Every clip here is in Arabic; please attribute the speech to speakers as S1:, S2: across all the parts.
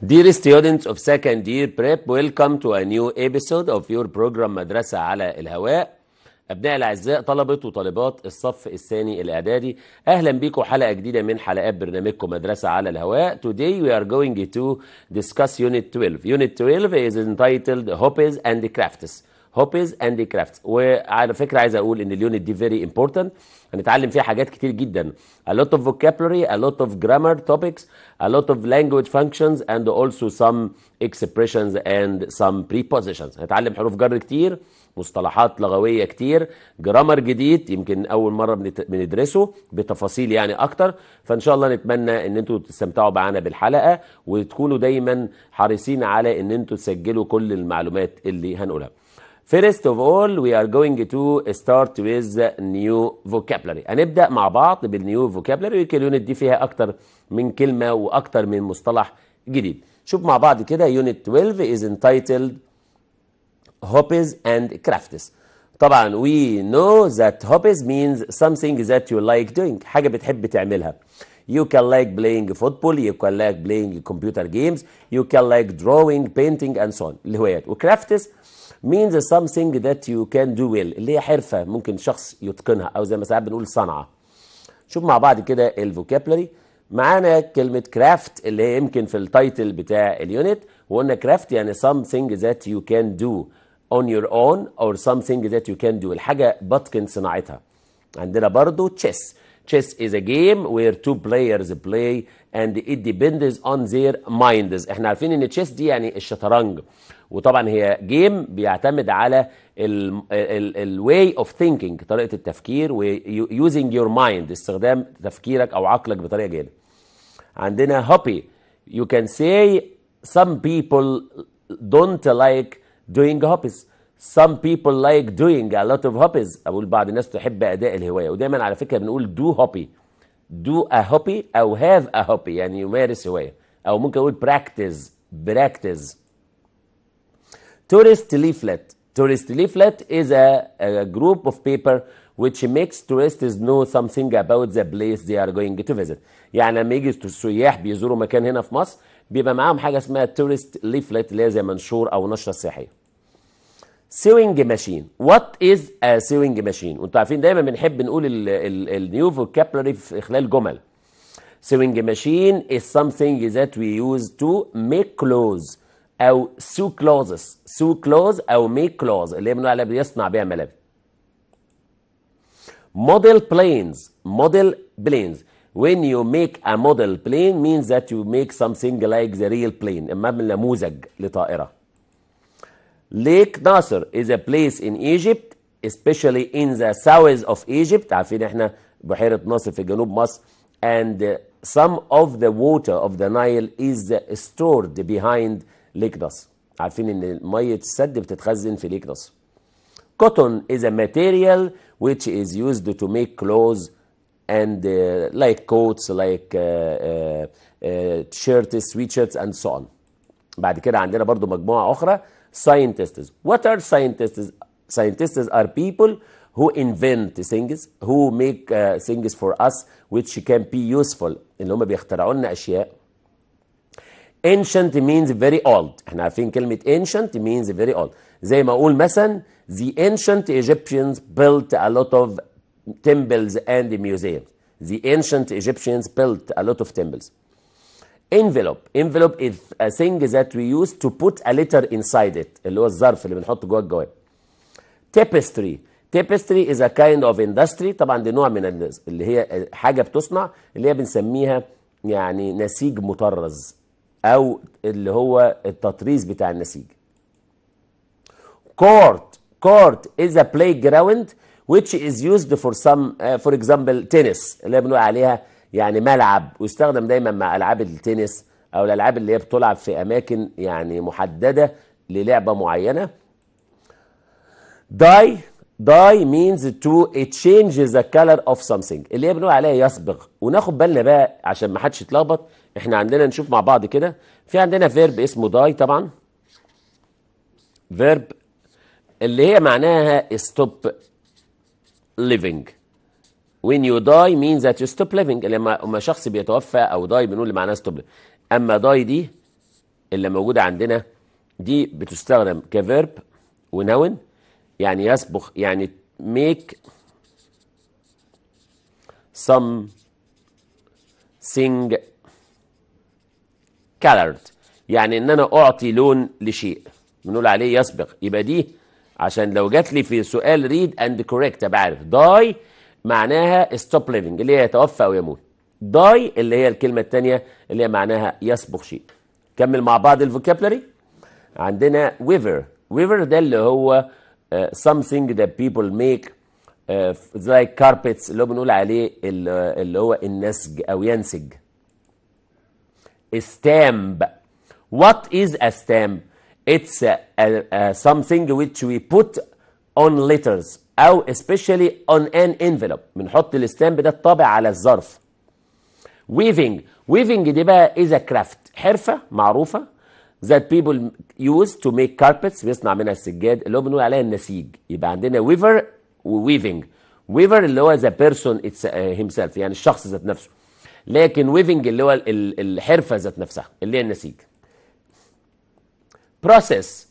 S1: Dear students of second year prep, welcome to a new episode of your program مدرسة على الهواء. أبناء الأعزاء طلبة وطالبات الصف الثاني الإعدادي أهلا بكم حلقة جديدة من حلقات برنامجكم مدرسة على الهواء. Today we are going to discuss unit 12. Unit 12 is entitled Hobbies and Crafts. هوبيز اند كرافتس وعلى فكره عايز اقول ان اليونت دي فيري امبورتنت هنتعلم فيها حاجات كتير جدا a lot of vocabulary a lot of grammar topics a lot of language functions and also some expressions and some prepositions هنتعلم حروف جر كتير مصطلحات لغويه كتير جرامر جديد يمكن اول مره بندرسه بتفاصيل يعني اكتر فان شاء الله نتمنى ان انتم تستمتعوا معانا بالحلقه وتكونوا دايما حريصين على ان انتم تسجلوا كل المعلومات اللي هنقولها First of all, we are going to start with new vocabulary. هنبدأ مع بعض بالنيو vocabulary كل يونت دي فيها أكتر من كلمة وأكتر من مصطلح جديد. شوف مع بعض كده يونت 12 is entitled hobbies and crafts. طبعا we know that hobbies means something that you like doing حاجة بتحب تعملها. You can like playing football, you can like playing computer games, you can like drawing, painting and so on. الهوايات. وcrafts means something that you can do well اللي هي حرفة ممكن شخص يتقنها أو زي ما ساعات بنقول صنعة شوف مع بعض كده الفوكابلري معانا كلمة كرافت اللي هي يمكن في التايتل بتاع اليونت وقلنا كرافت يعني something that you can do on your own or something that you can do الحاجة بتقن صناعتها عندنا برضو تشيس chess is a game where two players play and it depends on their minds احنا عارفين ان chess دي يعني الشطرنج وطبعا هي جيم بيعتمد على الواي اوف ثينكينج طريقه التفكير ويوزنج يور مايند استخدام تفكيرك او عقلك بطريقه جيده عندنا هوبي you can say some people don't like doing hobbies some people like doing a lot of hobbies اقول بعض الناس تحب اداء الهوايه ودايما على فكره بنقول do hobby do a hobby او have a hobby يعني يمارس هوايه او ممكن اقول practice practice tourist leaflet tourist leaflet is a, a group of paper which makes tourists know something about the place they are going to visit يعني لما يجي السياح بيزوروا مكان هنا في مصر بيبقى معاهم حاجه اسمها tourist leaflet اللي هي زي منشور او نشره سياحيه سوينج ماشين وات از ا سوينج ماشين وانتم عارفين دايما بنحب نقول النيو فوكابلري في خلال جمل سوينج ماشين از سمثينج ذات وي يوز تو ميك كلوز او سو كلوزز سو كلوز او ميك كلوز اللي بنقول عليها بيصنع بيها ملابس موديل بلينز موديل بلينز when you make a model plane means that you make something like the real plane اما النموذج لطائره Lake Nasser is a place in Egypt especially in the south of Egypt عارفين احنا بحيرة ناصر في جنوب مصر and uh, some of the water of the Nile is uh, stored behind Lake Nasser عارفين ان مية السد بتتخزن في Lake Nasser. Cotton is a material which is used to make clothes and uh, like coats like uh, uh, uh, shirts sweatshirts and so on بعد كده عندنا برضو مجموعة أخرى scientists. What are scientists? Scientists are people who invent things, who make uh, things for us which can be useful. Ancient means very old. And I think ancient means very old. زي ما أقول مثلا The ancient Egyptians built a lot of temples and museums. The ancient Egyptians built a lot of temples. envelope envelope is a thing that we use to put a letter inside it اللي هو الظرف اللي بنحطه جوه الجواب tapestry tapestry is a kind of industry طبعا دي نوع من اللي هي حاجه بتصنع اللي هي بنسميها يعني نسيج مطرز او اللي هو التطريز بتاع النسيج court court is a playground which is used for some uh, for example tennis اللي بنقول عليها يعني ملعب ويستخدم دايما مع العاب التنس او الالعاب اللي هي بتلعب في اماكن يعني محدده للعبه معينه داي داي مينز تو تشينج ذا كلر اوف سمثينج اللي هي بنقول عليها يصبغ وناخد بالنا بقى عشان ما حدش يتلخبط احنا عندنا نشوف مع بعض كده في عندنا فيرب اسمه داي طبعا فيرب اللي هي معناها ستوب ليفنج when you die means that you stop living لما لما شخص بيتوفى او داي بنقول اللي معناها stop living اما داي دي اللي موجوده عندنا دي بتستخدم كفيرب ونون يعني يسبخ يعني make some سينج colored يعني ان انا اعطي لون لشيء بنقول عليه يسبق يبقى دي عشان لو جات لي في سؤال read and correct ابقى عارف die معناها ستوب ليفنج اللي هي يتوفى او يموت داي اللي هي الكلمه الثانيه اللي هي معناها يصبغ شيء كمل مع بعض الفوكابلري عندنا ويفر ويفر ده اللي هو سمثينج آه، something that people make زي آه، كاربتس اللي هو بنقول عليه اللي هو النسج او ينسج stamp what is a stamp it's a, a, a something which we put on letters او especially on an envelope بنحط الاستامب ده الطابع على الظرف weaving weaving دي بقى is a craft حرفه معروفه that people use to make carpets بيصنع منها السجاد اللي هو بنقول عليها النسيج يبقى عندنا weaver و weaving weaver اللي هو the person it's, uh, himself يعني الشخص ذات نفسه لكن weaving اللي هو الحرفه ذات نفسها اللي هي النسيج process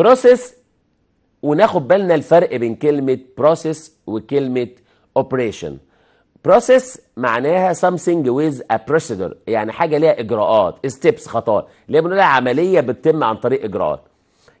S1: process وناخد بالنا الفرق بين كلمة process وكلمة operation process معناها something with a procedure يعني حاجة ليها إجراءات steps خطوات اللي هي بنقولها عملية بتتم عن طريق إجراءات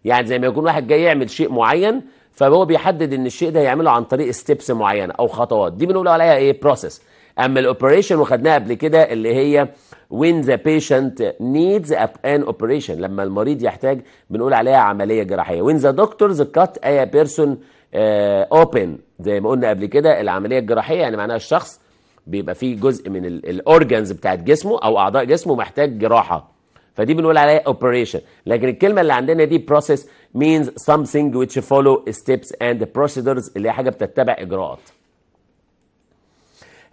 S1: يعني زي ما يكون واحد جاي يعمل شيء معين فهو بيحدد ان الشيء ده هيعمله عن طريق ستيبس معينه او خطوات دي بنقول عليها ايه بروسيس اما الاوبريشن وخدناها قبل كده اللي هي when the patient needs an operation لما المريض يحتاج بنقول عليها عملية جراحية when the doctors cut a person uh, open زي ما قلنا قبل كده العملية الجراحية يعني معناها الشخص بيبقى فيه جزء من الاورجنز بتاعت جسمه او اعضاء جسمه محتاج جراحة فدي بنقول عليها operation لكن الكلمة اللي عندنا دي process means something which follow steps and procedures اللي هي حاجة بتتبع إجراءات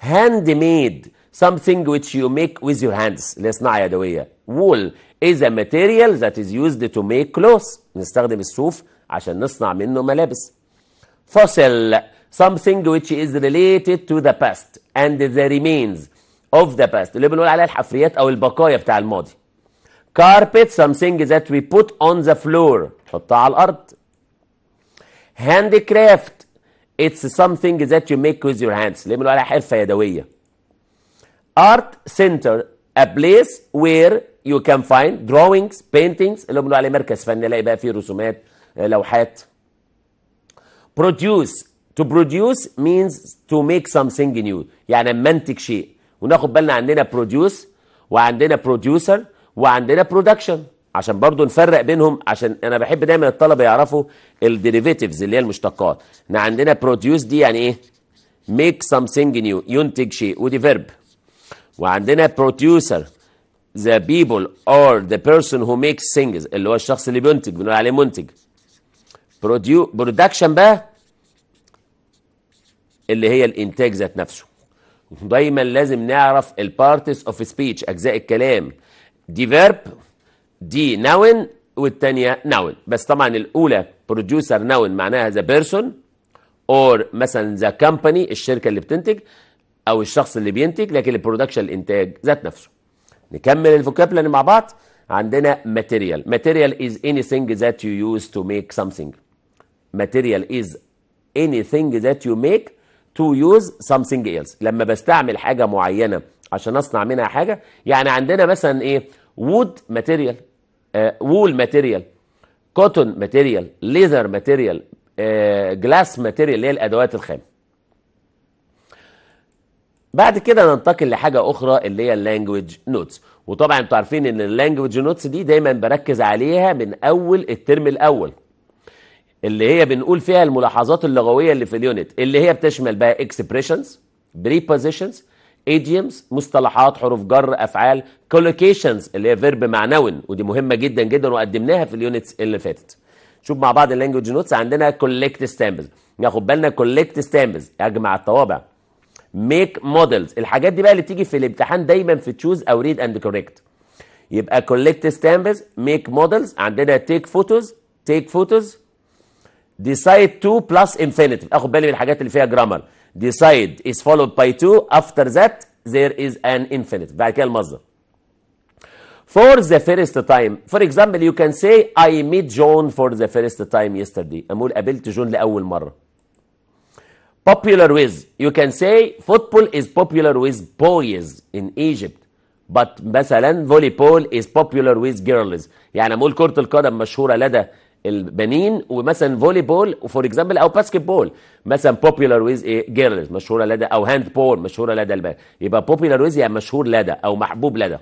S1: handmade something which you make with your hands لصناعة يدوية wool is a material that is used to make clothes نستخدم الصوف عشان نصنع منه ملابس fossil something which is related to the past and the remains of the past اللي بنقول عليها الحفريات أو البقايا بتاع الماضي carpet something that we put on the floor حطها على الأرض handicraft it's something that you make with your hands اللي بنقول عليها حرفة يدوية ارت سنتر a place where you can find drawings paintings اللي بنقول عليه مركز فني الاقي بقى فيه رسومات آه، لوحات produce to produce means to make something new يعني منتج شيء وناخد بالنا عندنا produce وعندنا producer وعندنا production عشان برضو نفرق بينهم عشان انا بحب دايما الطلبه يعرفوا الديريفيتيفز اللي هي المشتقات احنا عندنا produce دي يعني ايه make something new ينتج شيء ودي فيرب وعندنا producer the people or the person who makes things اللي هو الشخص اللي بينتج بنقول عليه منتج production بقى اللي هي الانتاج ذات نفسه دايما لازم نعرف البارتس اوف سبيتش اجزاء الكلام دي فيرب دي نون والثانيه نون بس طبعا الاولى بروديوسر نون معناها ذا بيرسون اور مثلا ذا كمباني الشركه اللي بتنتج او الشخص اللي بينتج لكن البرودكشن الانتاج ذات نفسه نكمل الفوكابلري مع بعض عندنا ماتيريال ماتيريال از اني ثينج ذات يو يوز تو ميك سمثينج ماتيريال از اني ثينج ذات يو ميك تو يوز سمثينج ايلس لما بستعمل حاجه معينه عشان اصنع منها حاجه يعني عندنا مثلا ايه وود ماتيريال وول ماتيريال كوتون ماتيريال ليزر ماتيريال جلاس ماتيريال اللي هي الادوات الخام بعد كده ننتقل لحاجه اخرى اللي هي اللانجوج نوتس وطبعا انتوا عارفين ان اللانجوج نوتس دي دايما بركز عليها من اول الترم الاول اللي هي بنقول فيها الملاحظات اللغويه اللي في اليونت اللي هي بتشمل بقى اكسبريشنز بريبوزيشنز idioms مصطلحات حروف جر افعال كولوكيشنز اللي هي فيرب نون ودي مهمه جدا جدا وقدمناها في اليونتس اللي فاتت شوف مع بعض اللانجوج نوتس عندنا كولكت stamps ناخد بالنا كولكت stamps اجمع الطوابع ميك مودلز الحاجات دي بقى اللي بتيجي في الامتحان دايما في تشوز او ريد اند كوريكت يبقى كولكت ستامبز ميك مودلز عندنا تيك فوتوز تيك فوتوز ديسايد تو بلس انفينيتيف اخد بالي من الحاجات اللي فيها جرامر ديسايد از فولود باي تو افتر ذات there is an infinitive بعد كده المصدر for the first time for example you can say I meet John for the first time yesterday أقول قابلت جون لأول مرة popular with you can say football is popular with boys in Egypt but مثلا volleyball is popular with girls يعني مول كرة القدم مشهورة لدى البنين ومثلا بول فور اكزامبل او بول مثلا بوبيلر ويز ايه جيرلز مشهوره لدى او هاند بول مشهوره لدى البنين يبقى بوبيلر ويز يعني مشهور لدى او محبوب لدى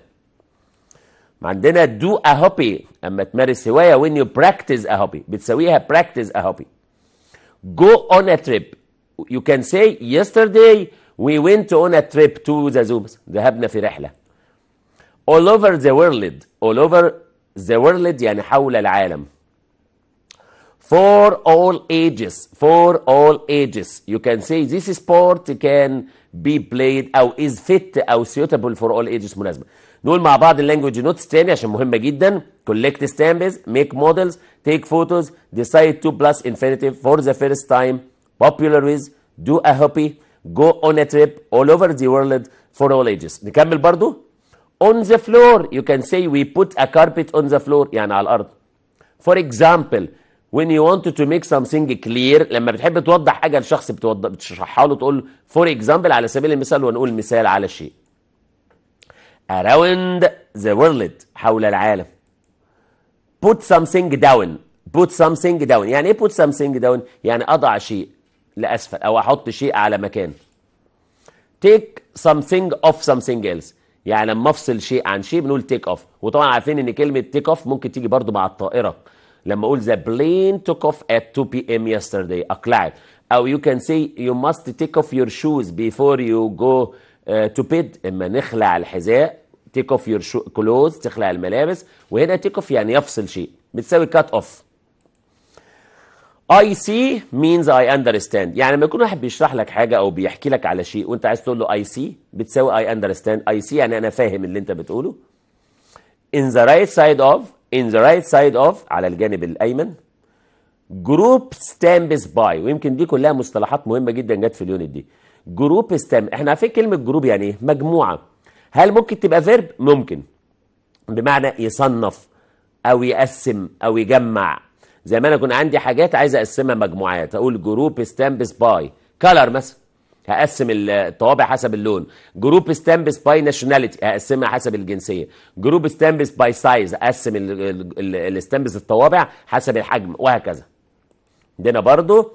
S1: عندنا دو ا هوبي اما تمارس هوايه وين يو براكتس ا هوبي بتسويها براكتس ا هوبي جو اون ا تريب you can say yesterday we went on a trip to the zoo ذهبنا في رحلة all over the world all over the world يعني حول العالم for all ages for all ages you can say this sport can be played أو is fit أو suitable for all ages مناسبة نقول مع بعض اللانجوج نوتس تاني عشان مهمة جدا collect stamps make models take photos decide to plus infinitive for the first time popular with do a hobby go on a trip all over the world for all ages نكمل برضو on the floor you can say we put a carpet on the floor يعني على الأرض for example when you want to make something clear لما بتحب توضح حاجة لشخص بتوضح بتشرحها له تقول for example على سبيل المثال ونقول مثال على شيء around the world حول العالم put something down put something down يعني ايه put something down يعني اضع شيء لأسفل أو أحط شيء على مكان تيك something اوف something ايلس يعني لما افصل شيء عن شيء بنقول تيك اوف وطبعا عارفين ان كلمه تيك اوف ممكن تيجي برضو مع الطائره لما اقول the plane took off at 2 p.m. yesterday اقلعت او يو كان سي يو ماست تيك اوف يور شوز بيفور يو جو تو بيد اما نخلع الحذاء تيك اوف يور كلوز تخلع الملابس وهنا تيك اوف يعني يفصل شيء بتساوي كات اوف I see means I understand يعني لما يكون واحد بيشرح لك حاجة أو بيحكي لك على شيء وأنت عايز تقول له I see بتساوي I understand I see يعني أنا فاهم اللي أنت بتقوله in the right side of in the right side of على الجانب الأيمن جروب stands by ويمكن دي كلها مصطلحات مهمة جدا جت في اليونت دي جروب ستام احنا عارفين كلمة جروب يعني ايه مجموعة هل ممكن تبقى فيرب ممكن بمعنى يصنف أو يقسم أو يجمع زي ما انا كنت عندي حاجات عايز اقسمها مجموعات اقول جروب ستامبس باي كلر مثلا هقسم الطوابع حسب اللون جروب ستامبس باي ناشوناليتي هقسمها حسب الجنسيه جروب ستامبس باي سايز اقسم الستامبس الطوابع حسب الحجم وهكذا عندنا برضو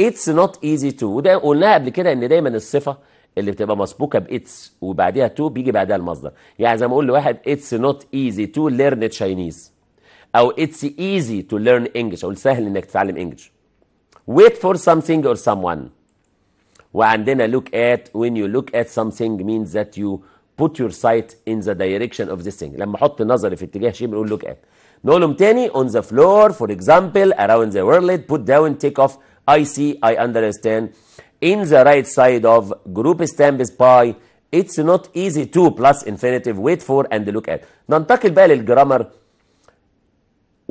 S1: اتس نوت ايزي تو وده قلناها قبل كده ان دايما الصفه اللي بتبقى مسبوكه باتس وبعديها تو بيجي بعدها المصدر يعني زي ما اقول لواحد اتس نوت ايزي تو ليرن تشاينيز أو it's easy to learn English أو سهل إنك تتعلم English wait for something or someone and then I look at when you look at something means that you put your sight in the direction of this thing لما احط نظري في اتجاه شيء look at نقولهم تاني on the floor for example around the world put down take off I see I understand in the right side of group stamp is by it's not easy to plus infinitive wait for and look at ننتقل بقى للجرامر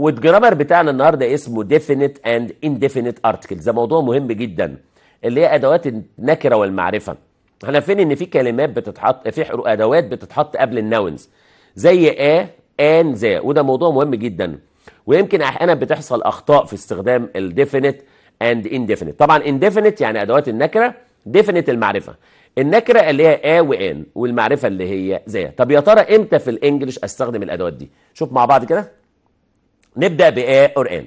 S1: والجرامر بتاعنا النهارده اسمه definite and انديفينيت articles ده موضوع مهم جدا اللي هي ادوات النكره والمعرفه احنا فين ان في كلمات بتتحط في ادوات بتتحط قبل الناونز زي ا ان ذا وده موضوع مهم جدا ويمكن احيانا بتحصل اخطاء في استخدام الديفينيت اند انديفينيت طبعا انديفينيت يعني ادوات النكره ديفينيت المعرفه النكره اللي هي ا وان والمعرفه اللي هي ذا طب يا ترى امتى في الانجليش استخدم الادوات دي شوف مع بعض كده نبدأ بآ اور ان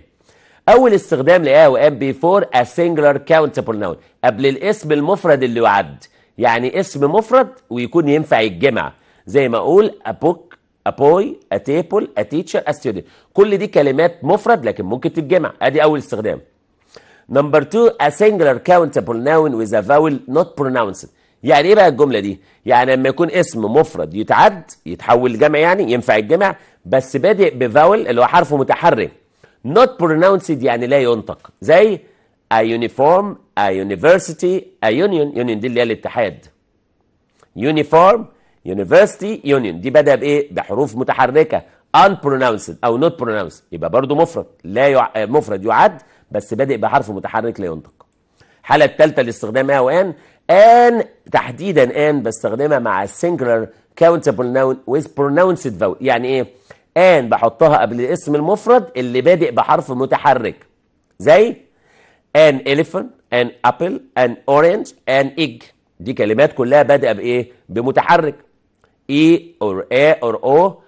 S1: أول استخدام لآ وآن بيفور a singular countable noun قبل الاسم المفرد اللي يعد يعني اسم مفرد ويكون ينفع يتجمع زي ما أقول a book a boy a table a teacher a student كل دي كلمات مفرد لكن ممكن تتجمع أدي أول استخدام Number two, a singular countable noun with a vowel not pronounced. يعني ايه بقى الجمله دي يعني لما يكون اسم مفرد يتعد يتحول لجمع يعني ينفع الجمع بس بادئ بفاول اللي هو حرف متحرك not pronounced يعني لا ينطق زي a uniform a university a union union دي اللي هي الاتحاد uniform university union دي بدأ بايه بحروف متحركه unpronounced او not pronounced يبقى برضو مفرد لا يع... مفرد يعد بس بادئ بحرف متحرك لا ينطق الحاله الثالثه لاستخدام ها وان ان تحديدا ان بستخدمها مع السنجلر كاونت بروناون ويز بروناونسد فاول يعني ايه ان بحطها قبل الاسم المفرد اللي بادئ بحرف متحرك زي ان elephant ان ابل ان اورنج ان ايج دي كلمات كلها بادئه بايه بمتحرك اي اور اي اور او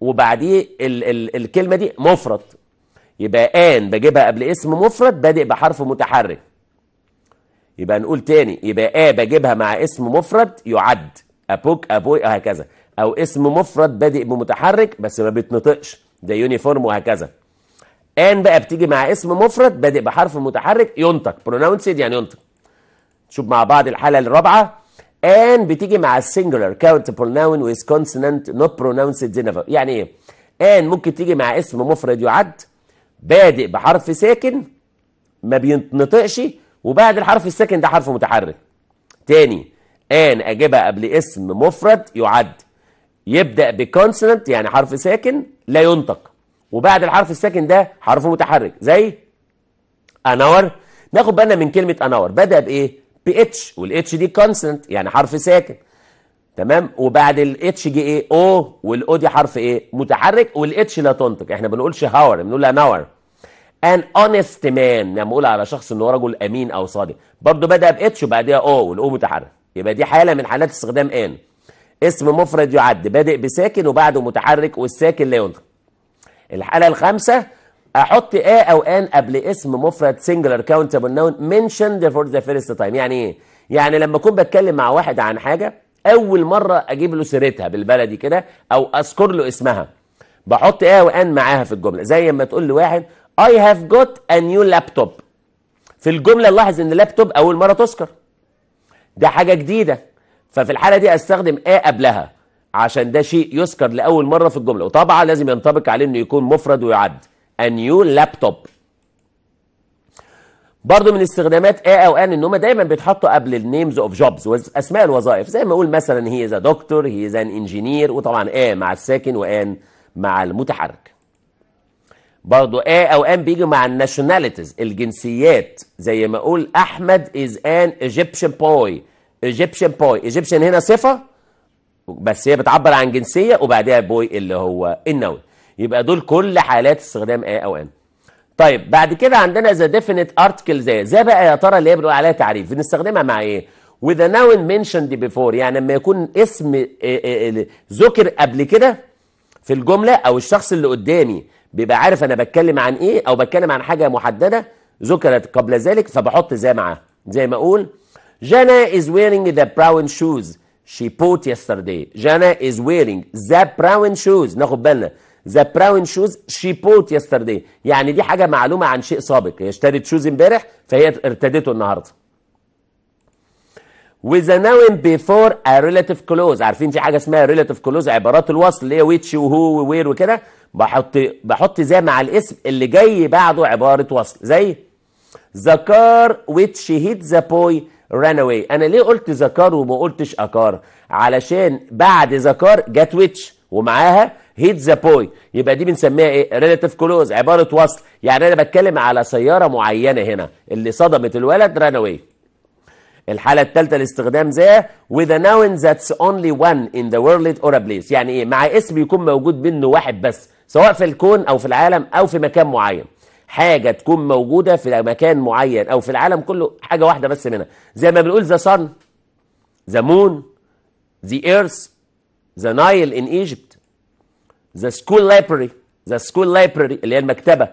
S1: وبعديه ال ال الكلمه دي مفرد يبقى ان بجيبها قبل اسم مفرد بادئ بحرف متحرك يبقى نقول تاني يبقى آ بجيبها مع اسم مفرد يعد أبوك أبوي وهكذا أو اسم مفرد بادئ بمتحرك بس ما بيتنطقش ده يونيفورم وهكذا آن بقى بتيجي مع اسم مفرد بادئ بحرف متحرك ينطق برونونسيد يعني ينطق نشوف مع بعض الحالة الرابعة آن بتيجي مع السنجلر كاونت بروناون ويز كونسننت نوت برونونسيد يعني إيه؟ آن ممكن تيجي مع اسم مفرد يعد بادئ بحرف ساكن ما بينطقش وبعد الحرف الساكن ده حرف متحرك تاني ان اجيبها قبل اسم مفرد يعد يبدا بكونسونانت يعني حرف ساكن لا ينطق وبعد الحرف الساكن ده حرف متحرك زي انور ناخد بالنا من كلمه انور بدا بايه بي اتش والاتش دي كونسونانت يعني حرف ساكن تمام وبعد الاتش جي ايه او والاو دي حرف ايه متحرك والاتش لا تنطق احنا بنقولش هاور بنقول انور ان اونست مان لما يعني اقول على شخص ان هو رجل امين او صادق برضه بدا باتش وبعديها او والاو متحرك يبقى دي حاله من حالات استخدام ان اسم مفرد يعد بادئ بساكن وبعده متحرك والساكن لا ينطق الحاله الخامسه احط ا او ان قبل اسم مفرد سنجلر كاونتبل نون منشند فور ذا فيرست تايم يعني ايه يعني لما اكون بتكلم مع واحد عن حاجه اول مره اجيب له سيرتها بالبلدي كده او اذكر له اسمها بحط ا وان معاها في الجمله زي ما تقول لواحد I have got a new laptop في الجملة نلاحظ ان لابتوب اول مرة تذكر ده حاجة جديدة ففي الحالة دي استخدم ايه قبلها عشان ده شيء يذكر لأول مرة في الجملة وطبعا لازم ينطبق عليه انه يكون مفرد ويعد a new laptop برضه من استخدامات ايه أو ان إن هم دايما بيتحطوا قبل النيمز أوف جوبز أسماء الوظائف زي ما أقول مثلا هي إز دكتور هي إز إنجينير وطبعا ايه مع الساكن وآن مع المتحرك برضو ايه او ان بيجي مع الناشوناليتيز الجنسيات زي ما اقول احمد از ان ايجيبشن بوي ايجيبشن بوي ايجيبشن هنا صفه بس هي بتعبر عن جنسيه وبعدها بوي اللي هو النون يبقى دول كل حالات استخدام ايه او ان طيب بعد كده عندنا ذا ديفينيت ارتكل زي زي بقى يا ترى اللي هي بنقول عليها تعريف بنستخدمها مع ايه وذا ناون noun mentioned بيفور يعني لما يكون اسم آه، آه، آه، ذكر قبل كده في الجمله او الشخص اللي قدامي بيبقى عارف انا بتكلم عن ايه او بتكلم عن حاجه محدده ذكرت قبل ذلك فبحط زي معاها زي ما اقول جانا از ويرينج ذا براون شوز شي بوت يسترداي جانا از ويرينج ذا براون شوز ناخد بالنا ذا براون شوز شي بوت يسترداي يعني دي حاجه معلومه عن شيء سابق هي اشترت شوز امبارح فهي ارتدته النهارده with a noun before a relative clause عارفين في حاجه اسمها relative clause عبارات الوصل اللي هي which وهو ووير وكده بحط بحط زي مع الاسم اللي جاي بعده عباره وصل زي ذا كار which hit ذا بوي ران اواي انا ليه قلت ذا كار وما قلتش اكار علشان بعد ذا كار جت ويتش ومعاها هيت ذا بوي يبقى دي بنسميها ايه ريلاتيف كلوز عباره وصل يعني انا بتكلم على سياره معينه هنا اللي صدمت الولد ران اواي الحالة الثالثة الاستخدام زي with a noun that's only one in the world or a place يعني ايه مع اسم يكون موجود منه واحد بس سواء في الكون او في العالم او في مكان معين حاجه تكون موجوده في مكان معين او في العالم كله حاجه واحده بس منها زي ما بنقول ذا صن ذا مون ذا ايرث ذا نايل ان ايجيبت ذا سكول لايبرري ذا سكول لايبرري اللي هي المكتبه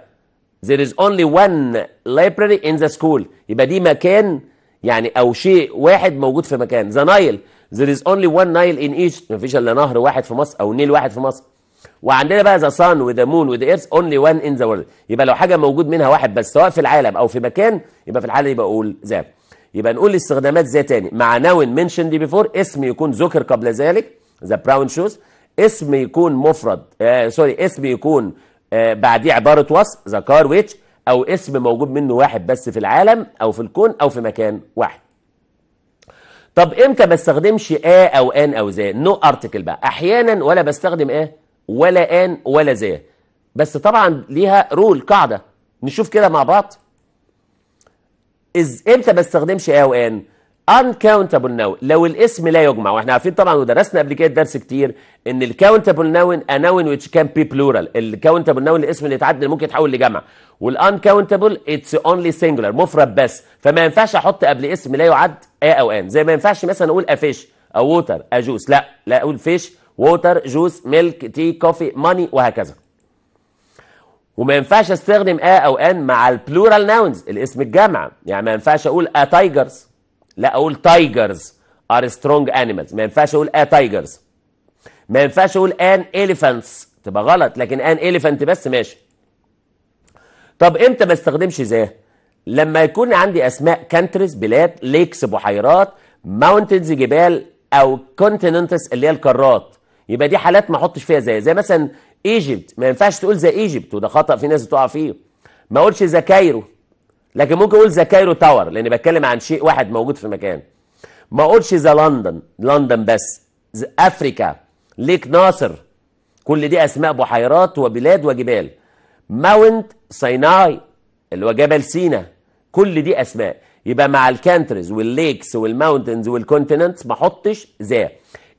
S1: there is only one library in the school يبقى دي مكان يعني او شيء واحد موجود في مكان ذا نايل there is only one نايل in ايجيبت مفيش الا نهر واحد في مصر او نيل واحد في مصر وعندنا بقى ذا صن وذا مون وذا ايرث اونلي وان ان ذا وورلد يبقى لو حاجه موجود منها واحد بس سواء في العالم او في مكان يبقى في الحاله دي بقول ذا يبقى نقول الاستخدامات ذا تاني مع منشن دي بيفور اسم يكون ذكر قبل ذلك ذا براون شوز اسم يكون مفرد آه سوري اسم يكون آه بعديه عباره وصف ذا كار ويتش او اسم موجود منه واحد بس في العالم او في الكون او في مكان واحد طب امتى بستخدمش ا آه او ان او ذا نو ارتكل بقى احيانا ولا بستخدم ايه ولا ان ولا زي بس طبعا ليها رول قاعده نشوف كده مع بعض از امتى بستخدمش او ان uncountable noun لو الاسم لا يجمع واحنا عارفين طبعا ودرسنا قبل كده درس كتير ان الكاونتابل نون ان نون which can be plural الكاونتابل نون الاسم اللي يتعدى ممكن يتحول لجمع والانكاونتابل اتس اونلي سنجولار مفرد بس فما ينفعش احط قبل اسم لا يعد ا او ان زي ما ينفعش مثلا اقول افيش او ووتر اجوس لا لا اقول فيش ووتر جوس ميلك تي كوفي ماني وهكذا وما ينفعش استخدم ا او ان مع البلورال ناونز الاسم الجامع يعني ما ينفعش اقول ا تايجرز لا اقول تايجرز ار سترونج انيمالز ما ينفعش اقول ا تايجرز ما ينفعش اقول ان اليفانتس تبقى غلط لكن ان اليفانت بس ماشي طب امتى ما استخدمش ذا لما يكون عندي اسماء كانتريز بلاد ليكس بحيرات ماونتنز جبال او كونتيننتس اللي هي القارات يبقى دي حالات ما احطش فيها زي زي مثلا ايجيبت ما ينفعش تقول ذا ايجيبت وده خطا في ناس بتقع فيه ما اقولش ذا كايرو لكن ممكن اقول ذا كايرو تاور لان بتكلم عن شيء واحد موجود في مكان ما اقولش ذا لندن لندن بس افريكا ليك ناصر كل دي اسماء بحيرات وبلاد وجبال ماونت سيناي اللي هو جبل سينا كل دي اسماء يبقى مع الكانترز والليكس والماونتنز والكونتيننتس ما احطش ذا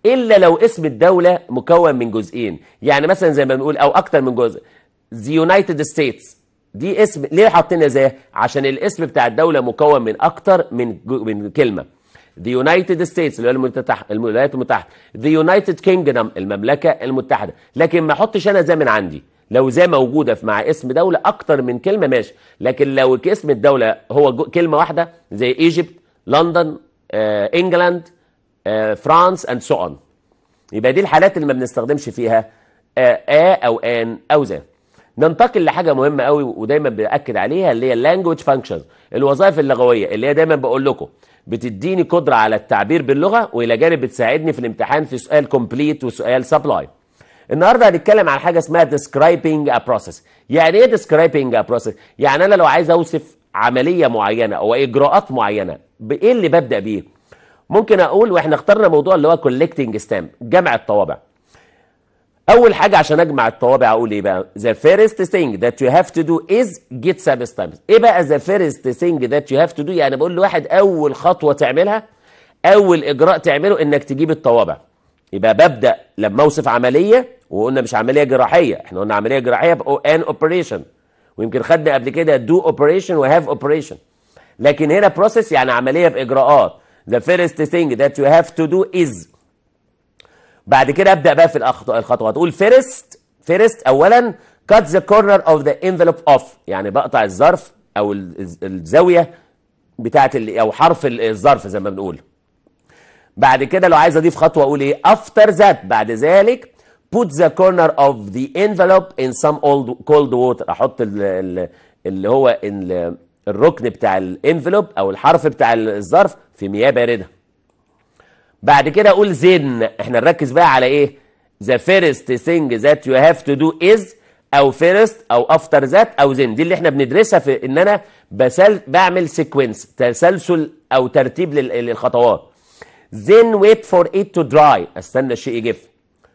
S1: إلا لو اسم الدولة مكون من جزئين يعني مثلا زي ما بنقول أو أكتر من جزء The United States دي اسم ليه حاطين زي عشان الاسم بتاع الدولة مكون من أكتر من جو... من كلمة The United States الولايات المتحدة The United Kingdom المملكة المتحدة لكن ما احطش أنا زي من عندي لو زي موجودة في مع اسم دولة أكتر من كلمة ماشي لكن لو اسم الدولة هو كلمة واحدة زي ايجيبت لندن آه، انجلاند فرانس اند سو اون يبقى دي الحالات اللي ما بنستخدمش فيها آه، آ أو آن أو ذا ننتقل لحاجة مهمة قوي ودايما بأكد عليها اللي هي اللانجوج فانكشنز الوظائف اللغوية اللي هي دايما بقول لكم بتديني قدرة على التعبير باللغة وإلى جانب بتساعدني في الامتحان في سؤال كومبليت وسؤال سبلاي النهارده هنتكلم عن حاجه اسمها ديسكرايبنج ا بروسيس يعني ايه ديسكرايبنج ا بروسيس يعني انا لو عايز اوصف عمليه معينه او اجراءات معينه بايه اللي ببدا بيه ممكن اقول واحنا اخترنا موضوع اللي هو كولكتنج ستامب جمع الطوابع اول حاجه عشان اجمع الطوابع اقول ايه بقى ذا فيرست ثينج ذات يو هاف تو دو از جيت some stamps ايه بقى ذا فيرست ثينج ذات يو هاف تو دو يعني بقول لواحد اول خطوه تعملها اول اجراء تعمله انك تجيب الطوابع يبقى ببدا لما اوصف عمليه وقلنا مش عمليه جراحيه احنا قلنا عمليه جراحيه بقى ان اوبريشن ويمكن خدنا قبل كده دو اوبريشن وهاف اوبريشن لكن هنا بروسيس يعني عمليه باجراءات The first thing that you have to do is بعد كده ابدأ بقى في الخطوات قول first first أولا cut the corner of the envelope off يعني بقطع الظرف أو الزاوية بتاعت أو حرف الظرف زي ما بنقول بعد كده لو عايز أضيف خطوة أقول إيه after that بعد ذلك put the corner of the envelope in some old cold water أحط اللي هو الركن بتاع الانفلوب او الحرف بتاع الظرف في مياه بارده بعد كده اقول زين احنا نركز بقى على ايه ذا فيرست ثينج ذات يو هاف تو دو از او فيرست او افتر ذات او زين دي اللي احنا بندرسها في ان انا بسل بعمل سيكونس تسلسل او ترتيب للخطوات زين ويت فور ات تو دراي استنى الشيء يجف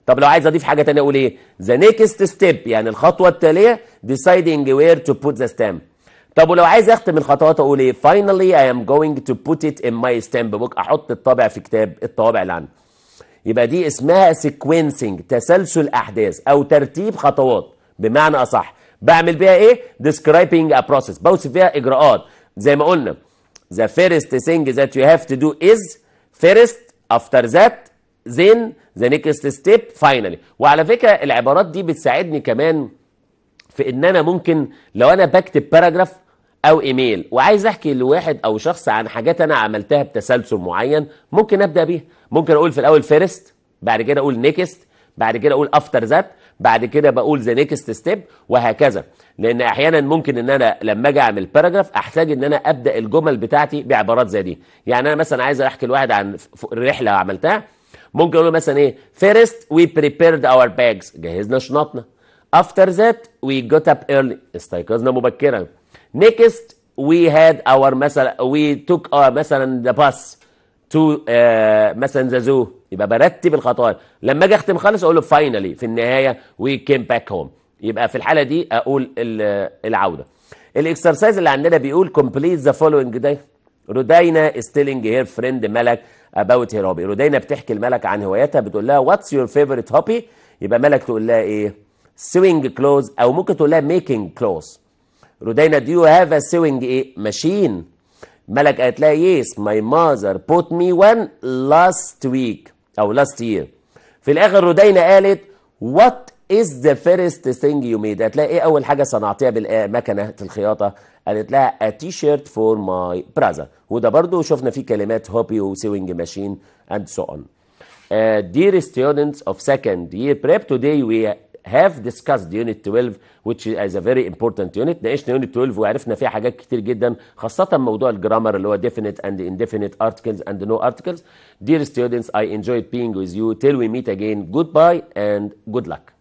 S1: طب لو عايز اضيف حاجه ثانيه اقول ايه ذا نيكست ستيب يعني الخطوه التاليه ديسايدنج وير تو بوت ذا ستامب. طب ولو عايز اختم الخطوات اقول ايه فاينلي اي ام جوينج تو بوت ات ان ماي ستامب بوك احط الطابع في كتاب الطوابع اللي عندي يبقى دي اسمها سيكوينسنج تسلسل احداث او ترتيب خطوات بمعنى اصح بعمل بيها ايه ديسكرايبنج ا بروسيس بوصف فيها اجراءات زي ما قلنا the first thing that you have to do is first after that then the next step finally وعلى فكرة العبارات دي بتساعدني كمان في ان انا ممكن لو انا بكتب باراجراف او ايميل وعايز احكي لواحد او شخص عن حاجات انا عملتها بتسلسل معين ممكن ابدا بيها ممكن اقول في الاول فيرست بعد كده اقول نيكست بعد كده اقول افتر ذات بعد كده بقول ذا نيكست ستيب وهكذا لان احيانا ممكن ان انا لما اجي اعمل باراجراف احتاج ان انا ابدا الجمل بتاعتي بعبارات زي دي يعني انا مثلا عايز احكي لواحد عن رحله عملتها ممكن اقول مثلا ايه فيرست وي بريبيرد اور باجز جهزنا شنطنا افتر ذات وي جوت اب ايرلي استيقظنا مبكرا Next, we had our مثلا we took our مثلا the bus to uh, مثلا the zoo يبقى برتب الخطوات لما اجي اختم خالص اقول له finally في النهايه we came back home يبقى في الحاله دي اقول العوده الاكسرسايز اللي عندنا بيقول complete the following day رودينا is telling her friend ملك about her hobby رودينا بتحكي لملك عن هواياتها بتقول لها what's your favorite hobby يبقى ملك تقول لها ايه sewing clothes او ممكن تقول لها making clothes رودينا دو يو هاف ا سوينج ايه؟ ماشين ملك قالت لها يس ماي ماذر بوت مي وان لاست ويك او لاست يير في الاخر رودينا قالت وات از ذا فيرست ثينج يو ميد قالت لها ايه اول حاجه صنعتيها بالمكنه آه، الخياطه قالت لها ا تي شيرت فور ماي برازا وده برضو شفنا فيه كلمات هوبي وسيوينج ماشين اند سو اون Uh, dear students of second year prep, today we have discussed unit 12 which is a very important unit ناقشنا unit 12 وعرفنا فيها حاجات كتير جدا خاصة موضوع الجرامر اللي هو definite and indefinite articles and no articles. Dear students, I enjoyed being with you. Till we meet again, goodbye and good luck.